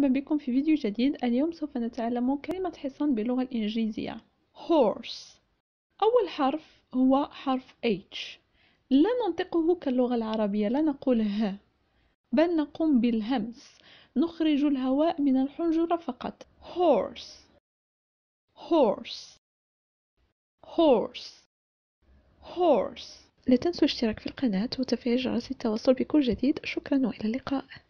مرحبا بكم في فيديو جديد اليوم سوف نتعلم كلمة حصان باللغة الإنجليزية horse أول حرف هو حرف H لا ننطقه كاللغة العربية لا نقول ه بل نقوم بالهمس نخرج الهواء من الحنجرة فقط horse horse horse horse لا تنسوا الاشتراك في القناة وتفعيل جرس التواصل بكل جديد شكرا وإلى اللقاء